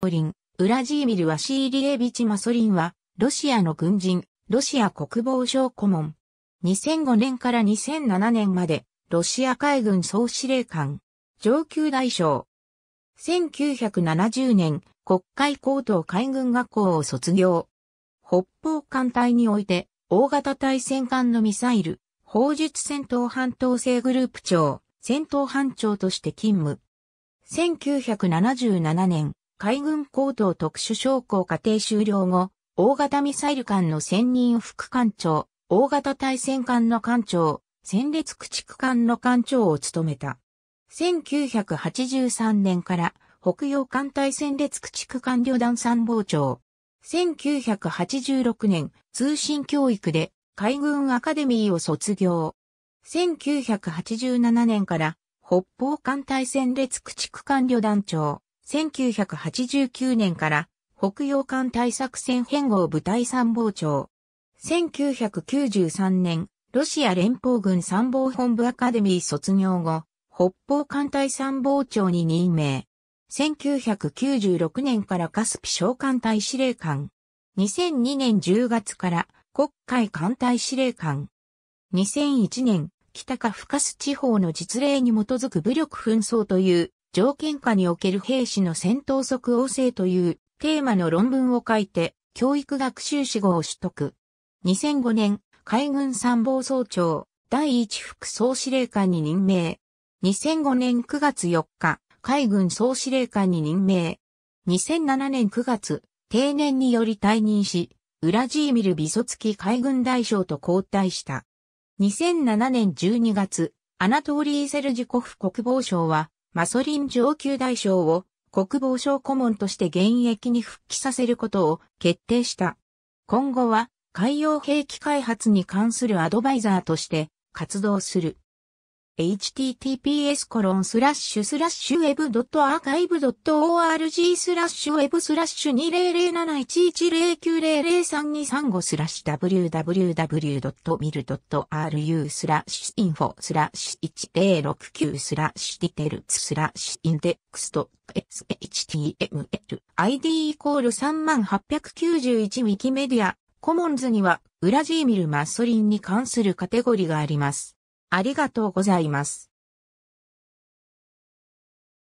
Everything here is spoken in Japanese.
ソリン、ウラジーミル・ワシーリエビチ・マソリンは、ロシアの軍人、ロシア国防省顧問。2005年から2007年まで、ロシア海軍総司令官、上級大将。1970年、国会高等海軍学校を卒業。北方艦隊において、大型対戦艦のミサイル、砲術戦闘半島制グループ長、戦闘班長として勤務。1977年、海軍高等特殊将校課程終了後、大型ミサイル艦の専任副艦長、大型対戦艦の艦長、戦列駆逐艦の艦長を務めた。1983年から北洋艦隊戦列駆逐艦旅団参謀長。1986年通信教育で海軍アカデミーを卒業。1987年から北方艦隊戦列駆逐艦旅団長。1989年から北洋艦対作戦編号部隊参謀長。1993年、ロシア連邦軍参謀本部アカデミー卒業後、北方艦隊参謀長に任命。1996年からカスピ小艦隊司令官。2002年10月から国会艦隊司令官。2001年、北カフカス地方の実例に基づく武力紛争という条件下における兵士の戦闘即応性というテーマの論文を書いて、教育学習士号を取得。2005年、海軍参謀総長、第一副総司令官に任命。2005年9月4日、海軍総司令官に任命。2007年9月、定年により退任し、ウラジーミル・ビソツキ海軍大将と交代した。2007年12月、アナトーリー・セルジコフ国防省は、マソリン上級大将を国防省顧問として現役に復帰させることを決定した。今後は海洋兵器開発に関するアドバイザーとして活動する。https コロンスラッシュスラッシュウェブアーカイブ org スラッシュウェブスラッシュ2007110900325スラッシュ www.mil.ru スラッシュ info スラッシュ1069スラッシュディテルツスラッシュインデックスと html id イコール3891ウィキメディアコモンズには、ウラジーミル・マッソリンに関するカテゴリがあります。ありがとうございます。